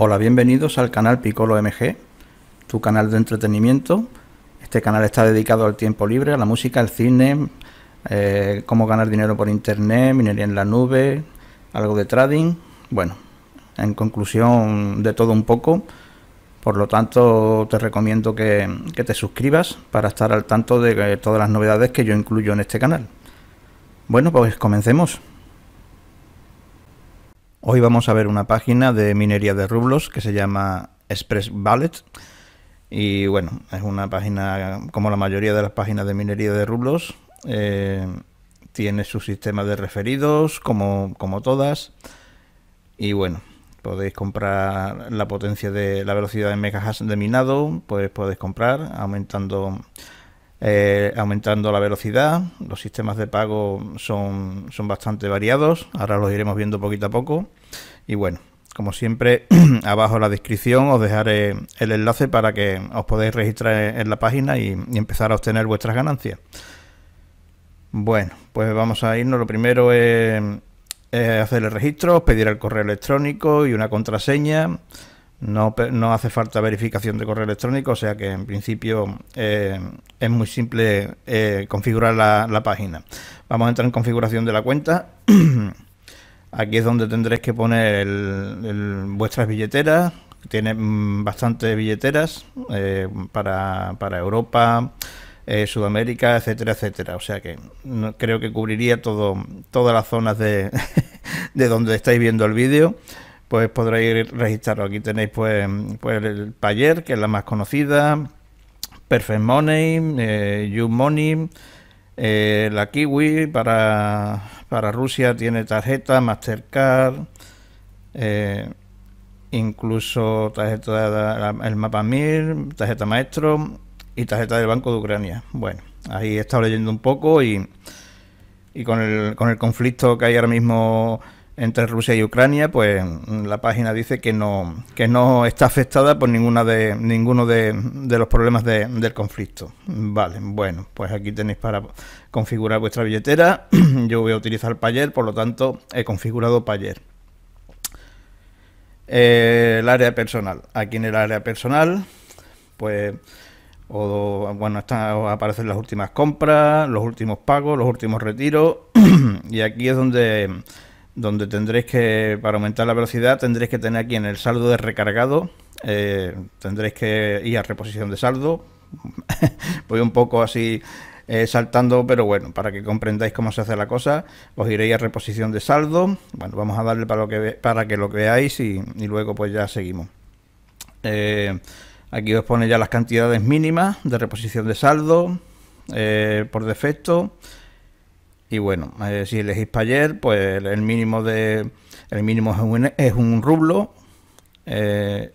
Hola, bienvenidos al canal Picolo MG, tu canal de entretenimiento. Este canal está dedicado al tiempo libre, a la música, al cine, eh, cómo ganar dinero por internet, minería en la nube, algo de trading. Bueno, en conclusión de todo un poco. Por lo tanto, te recomiendo que te suscribas para estar al tanto de eh, todas las novedades que yo incluyo en este canal. Bueno, pues comencemos. Hoy vamos a ver una página de minería de rublos que se llama Express Ballet. Y bueno, es una página como la mayoría de las páginas de minería de rublos. Eh, tiene su sistema de referidos como, como todas. Y bueno, podéis comprar la potencia de la velocidad de megahash de minado, pues podéis comprar aumentando eh, aumentando la velocidad. Los sistemas de pago son, son bastante variados. Ahora los iremos viendo poquito a poco. Y bueno, como siempre, abajo en la descripción os dejaré el enlace para que os podáis registrar en la página y, empezar a obtener vuestras ganancias. Bueno, pues vamos a irnos. Lo primero es, hacer el registro, pedir el correo electrónico y una contraseña. No, hace falta verificación de correo electrónico, o sea que en principio eh, es muy simple eh, configurar la página. Vamos a entrar en configuración de la cuenta. Aquí es donde tendréis que poner vuestras billeteras. Tienen mm, bastantes billeteras eh, para, para, Europa, eh, Sudamérica, etcétera, etcétera. O sea que creo que cubriría todo, todas las zonas de, de donde estáis viendo el vídeo pues podréis registrarlo. Aquí tenéis pues, pues el Payer, que es la más conocida, Perfect Money, eh, You Money, eh, la Kiwi para, para, Rusia tiene tarjeta, Mastercard, eh, incluso tarjeta el mapa MIR, tarjeta maestro y tarjeta del Banco de Ucrania. Bueno, ahí he estado leyendo un poco y, y con, el, con el conflicto que hay ahora mismo entre Rusia y Ucrania, pues mm, la página dice que no, que no está afectada por ninguna de, ninguno de, los problemas del conflicto. Vale, bueno, pues aquí tenéis para configurar vuestra billetera. Yo voy a utilizar Payer, por lo tanto he configurado Payer. Eh, el área personal. Aquí en el área personal, pues bueno, están, aparecen las últimas compras, los últimos pagos, los últimos retiros. y aquí es donde donde tendréis que, para aumentar la velocidad, tendréis que tener aquí en el saldo de recargado, eh, tendréis que ir a reposición de saldo. Voy un poco así eh, saltando, pero bueno, para que comprendáis cómo se hace la cosa, os iréis a reposición de saldo. Bueno, vamos a darle para, lo que, para que lo veáis y, luego pues ya seguimos. Eh, aquí os pone ya las cantidades mínimas de reposición de saldo por defecto. Y bueno, eh, si elegís ayer, pues el mínimo de el mínimo es un, rublo. Eh,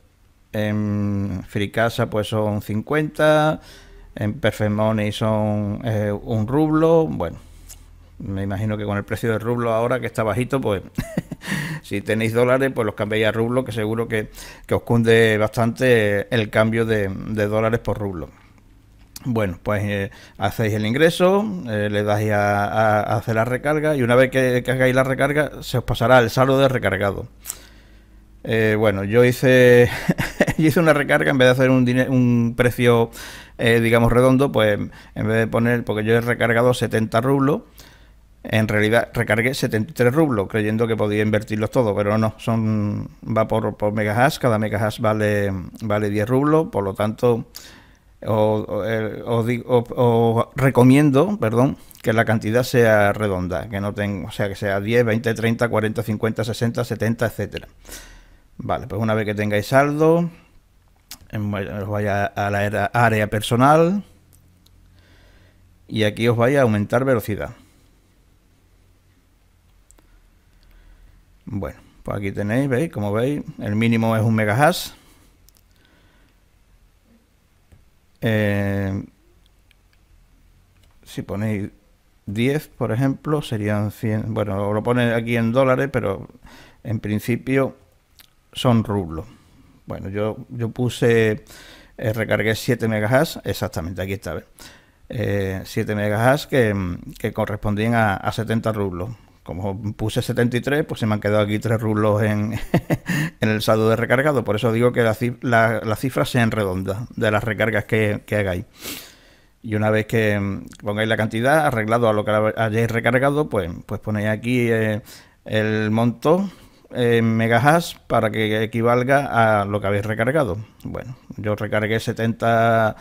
en Fricasa pues son 50. En Perfect son eh, un rublo. Bueno, me imagino que con el precio del rublo ahora que está bajito, pues si tenéis dólares, pues los cambiáis a rublo, que seguro que, que os cunde bastante el cambio de, de dólares por rublo. Bueno, pues eh, hacéis el ingreso, eh, le dais a, hacer la recarga y una vez que, hagáis la recarga se os pasará el saldo de recargado. Eh, bueno, yo hice, hice una recarga en vez de hacer un, precio, digamos, redondo, pues en vez de poner, porque yo he recargado 70 rublos, en realidad recargué 73 rublos creyendo que podía invertirlos todos, pero no, son va por, por megahash, cada mega vale, vale 10 rublos, por lo tanto os recomiendo, perdón, que la cantidad sea redonda, que no tenga, o sea, que sea 10, 20, 30, 40, 50, 60, 70, etcétera. Vale, pues una vez que tengáis saldo, em, os vaya a la área personal y aquí os vaya a aumentar velocidad. Bueno, pues aquí tenéis, veis, como veis, el mínimo es un hash. Eh, si ponéis 10, por ejemplo, serían 100. Bueno, lo pone aquí en dólares, pero en principio son rublos. Bueno, yo, yo puse, eh, recargué 7 megas exactamente, aquí está. 7 eh, megas que, correspondían a, a 70 rublos como puse 73, pues se me han quedado aquí tres rublos en, el saldo de recargado. Por eso digo que las cifras sean redondas de las recargas que, hagáis. Y una vez que mm, pongáis la cantidad arreglado a lo que hayáis recargado, pues, pues ponéis aquí eh, el monto eh, en megahash para que equivalga a lo que habéis recargado. Bueno, yo recargué 70,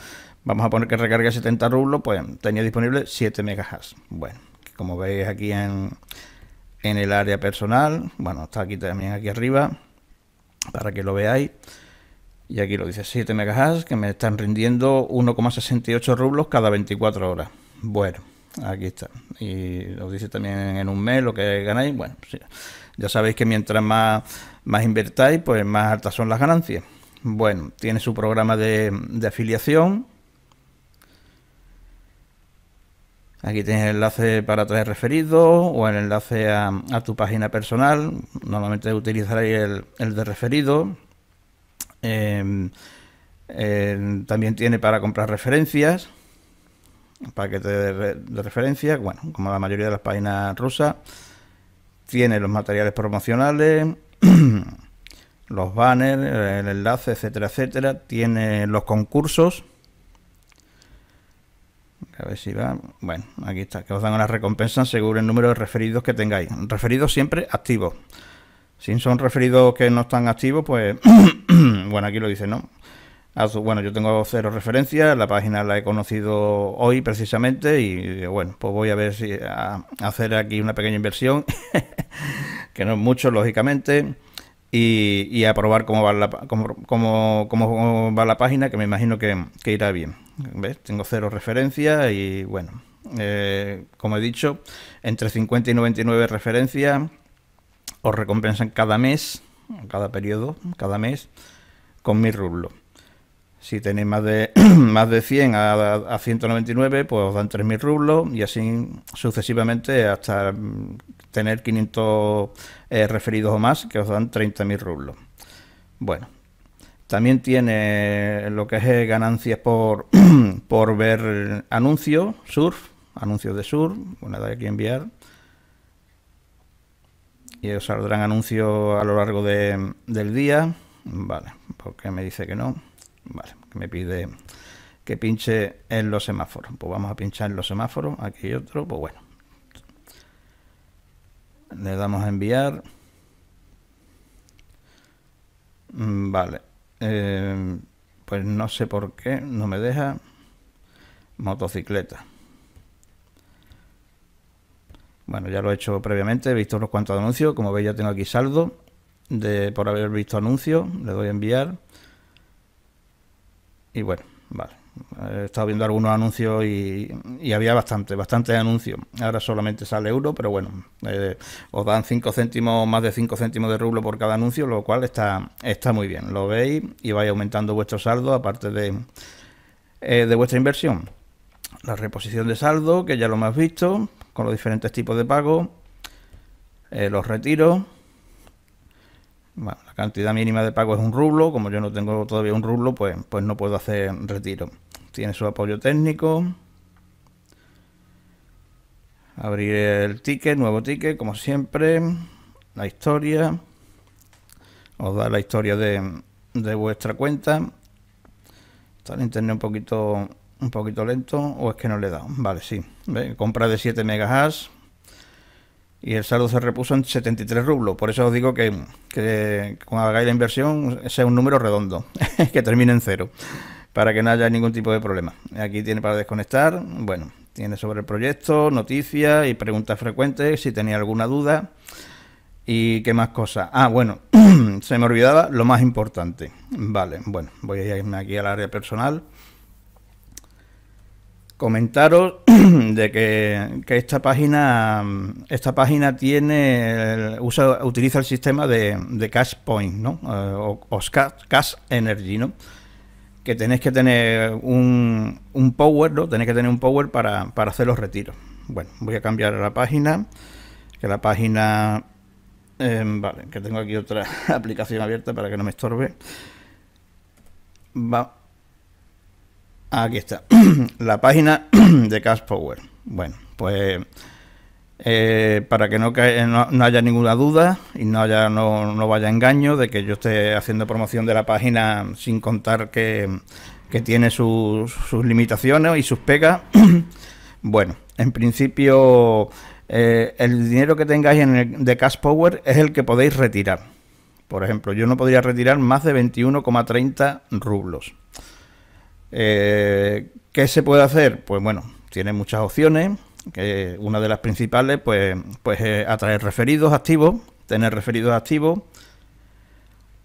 vamos a poner que recargué 70 rublos, pues tenía disponible 7 megahash. Bueno, como veis aquí en, en el área personal. Bueno, está aquí también aquí arriba para que lo veáis. Y aquí lo dice 7 MHz que me están rindiendo 1,68 rublos cada 24 horas. Bueno, aquí está. Y lo dice también en un mes lo que ganáis. Bueno, ya sabéis que mientras más, más invertáis, pues más altas son las ganancias. Bueno, tiene su programa de, de afiliación Aquí tienes el enlace para traer referidos o el enlace a, tu página personal. Normalmente utilizaréis el, de referido. Em, em, también tiene para comprar referencias, paquete de, de referencias, bueno, como la mayoría de las páginas rusas. Tiene los materiales promocionales, los banners, el enlace, etcétera, etcétera. Tiene los concursos a ver si va. Bueno, aquí está. Que os dan una recompensa según el número de referidos que tengáis. Referidos siempre activos. Si son referidos que no están activos, pues. bueno, aquí lo dice, ¿no? Bueno, yo tengo cero referencias, la página la he conocido hoy precisamente y eh, bueno, pues voy a ver si a hacer aquí una pequeña inversión, que no es mucho, lógicamente y, a probar cómo va, la, cómo, va la página, que me imagino que, irá bien. Tengo cero referencias y bueno, eh, como he dicho, entre 50 y 99 referencias os recompensan cada mes, cada periodo, cada mes, con mil rublos. Si tenéis más de, más de 100 a, a 199, pues os dan 3.000 rublos y así sucesivamente hasta tener 500 eh, referidos o más, que os dan 30.000 rublos. Bueno, también tiene lo que es eh, ganancias por, por ver anuncios, surf, anuncios de surf, bueno, de aquí enviar. Y os saldrán anuncios a lo largo de, del día. Vale, porque me dice que no. Vale, que me pide que pinche en los semáforos. Pues vamos a pinchar en los semáforos. Aquí hay otro, pues bueno. Le damos a enviar. Mm, vale. Eh, pues no sé por qué, no me deja. Motocicleta. Bueno, ya lo he hecho previamente, he visto unos cuantos anuncios. Como veis ya tengo aquí saldo de por haber visto anuncios. Le doy a enviar. Y bueno, vale. He estado viendo algunos anuncios y, había bastante, bastantes anuncios. Ahora solamente sale euro, pero bueno, eh, os dan 5 céntimos, más de 5 céntimos de rublo por cada anuncio, lo cual está, está muy bien. Lo veis y vais aumentando vuestro saldo, aparte de, eh, de vuestra inversión. La reposición de saldo, que ya lo hemos visto, con los diferentes tipos de pago, eh, los retiros la cantidad mínima de pago es un rublo, como yo no tengo todavía un rublo, pues, pues no puedo hacer retiro. Tiene su apoyo técnico. Abrir el ticket, nuevo ticket, como siempre. La historia. Os da la historia de, vuestra cuenta. Está el internet un poquito, un poquito lento, o es que no le da Vale, sí. Compra de 7 mhz y el saldo se repuso en 73 rublos. Por eso os digo que, que cuando hagáis la inversión, sea un número redondo, que termine en cero, para que no haya ningún tipo de problema. Aquí tiene para desconectar, bueno, tiene sobre el proyecto, noticias y preguntas frecuentes, si tenía alguna duda. ¿Y qué más cosas? Ah, bueno, se me olvidaba lo más importante. Vale, bueno, voy a irme aquí al área personal comentaros de que, esta página esta página tiene usa utiliza el sistema de, de cash point ¿no? Eh, o, cash, energy ¿no? que tenéis que tener un, un power ¿no? tenéis que tener un power para, hacer los retiros bueno voy a cambiar la página que la página em, vale que tengo aquí otra aplicación abierta para que no me estorbe va Aquí está, la página de Cash Power. Bueno, pues eh, para que no, haya ninguna duda y no, no, vaya engaño de que yo esté haciendo promoción de la página sin contar que, tiene sus, limitaciones y sus pegas. bueno, en principio eh, el dinero que tengáis en de Cash Power es el que podéis retirar. Por ejemplo, yo no podría retirar más de 21,30 rublos eh, ¿Qué se puede hacer? Pues bueno, tiene muchas opciones. una de las principales, pues, pues es atraer referidos activos, tener referidos activos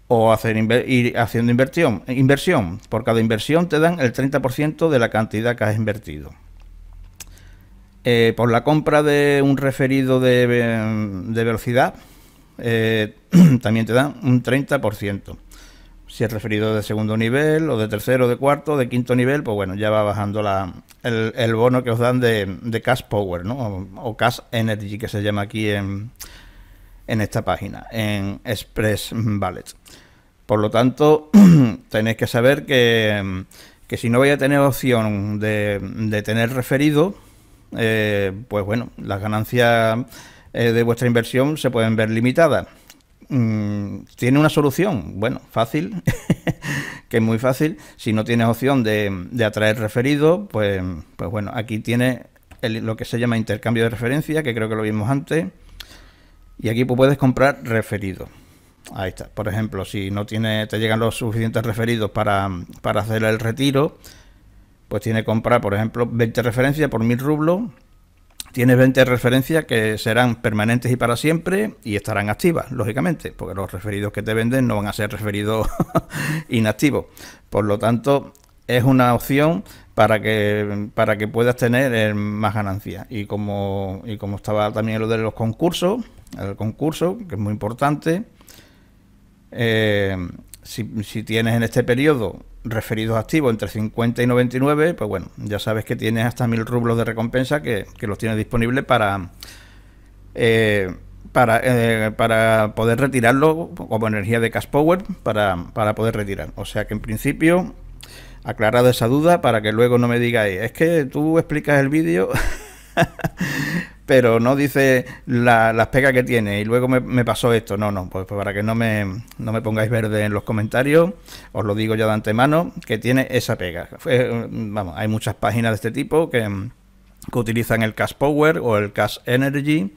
o hacer ir haciendo inversión, inversión. Por cada inversión te dan el 30% de la cantidad que has invertido. Eh, por la compra de un referido de, velocidad, eh, también te dan un 30%. Si es referido de segundo nivel, o de tercero, de cuarto, de quinto nivel, pues bueno, ya va bajando la, el, bono que os dan de, Cash Power, ¿no? O, Cash Energy, que se llama aquí en, en esta página, en Express Ballet. Por lo tanto, tenéis que saber que, si no vais a tener opción de, tener referido, eh, pues bueno, las ganancias eh, de vuestra inversión se pueden ver limitadas. Mm, tiene una solución, bueno, fácil, que es muy fácil. Si no tienes opción de, atraer referidos, pues, pues bueno, aquí tiene lo que se llama intercambio de referencia, que creo que lo vimos antes. Y aquí pues, puedes comprar referidos. Ahí está. Por ejemplo, si no tiene, te llegan los suficientes referidos para, hacer el retiro, pues tiene que comprar, por ejemplo, 20 referencias por mil rublos Tienes 20 referencias que serán permanentes y para siempre y estarán activas, lógicamente, porque los referidos que te venden no van a ser referidos inactivos. Por lo tanto, es una opción para que, para que puedas tener eh, más ganancias. Y como, y como estaba también lo de los concursos, el concurso, que es muy importante, eh, si, si, tienes en este periodo referidos activos entre 50 y 99, pues bueno, ya sabes que tienes hasta mil rublos de recompensa que, los tienes disponibles para, eh, para, eh, para poder retirarlo como energía de cash power para, para poder retirar. O sea que en principio, aclarado esa duda para que luego no me digáis, es que tú explicas el vídeo. pero no dice la, las pegas que tiene y luego me, pasó esto. No, no, pues, pues para que no me, pongáis verde en los comentarios, os lo digo ya de antemano, que tiene esa pega. Mm, vamos, hay muchas páginas de este tipo que, mm, que utilizan el Cash Power o el Cash Energy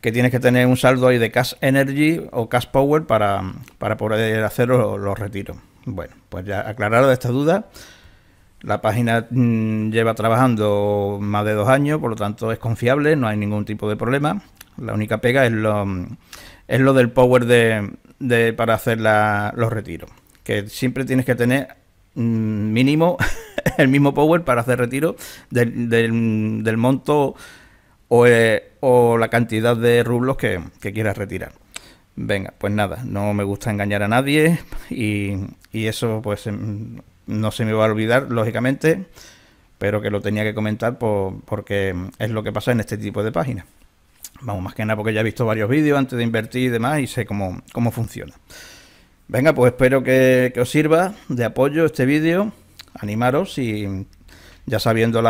que tienes que tener un saldo ahí de Cash Energy o Cash Power para, mm, poder hacer los, los retiros. Bueno, pues ya aclarado esta duda, la página mm, lleva trabajando más de dos años, por lo tanto es confiable, no hay ningún tipo de problema. La única pega es lo, mm, es lo del power de, para hacer los retiros, que siempre tienes que tener mm, mínimo el mismo power para hacer retiro del, monto eh, o, la cantidad de rublos que, quieras retirar. Venga, pues nada, no me gusta engañar a nadie y, y eso pues em, no se me va a olvidar, lógicamente, pero que lo tenía que comentar por, porque es lo que pasa en este tipo de páginas. Vamos, más que nada porque ya he visto varios vídeos antes de invertir y demás y sé cómo, cómo funciona. Venga, pues espero que, os sirva de apoyo este vídeo. Animaros y ya sabiendo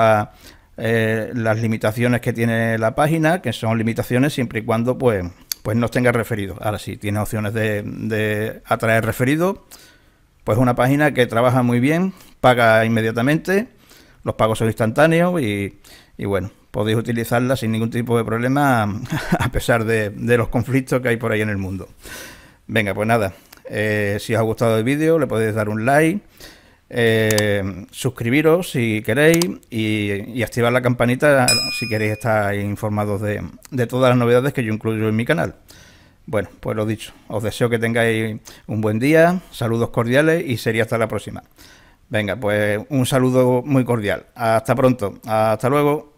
eh, las limitaciones que tiene la página, que son limitaciones siempre y cuando pues, pues nos tenga referido. Ahora sí, tiene opciones de, de atraer referidos pues una página que trabaja muy bien, paga inmediatamente, los pagos son instantáneos y, bueno, podéis utilizarla sin ningún tipo de problema a pesar de, los conflictos que hay por ahí en el mundo. Venga, pues nada, eh, si os ha gustado el vídeo le podéis dar un like, eh, suscribiros si queréis y, activar la campanita si queréis estar informados de, de todas las novedades que yo incluyo en mi canal. Bueno, pues lo dicho, os deseo que tengáis un buen día, saludos cordiales y sería hasta la próxima. Venga, pues un saludo muy cordial. Hasta pronto, hasta luego.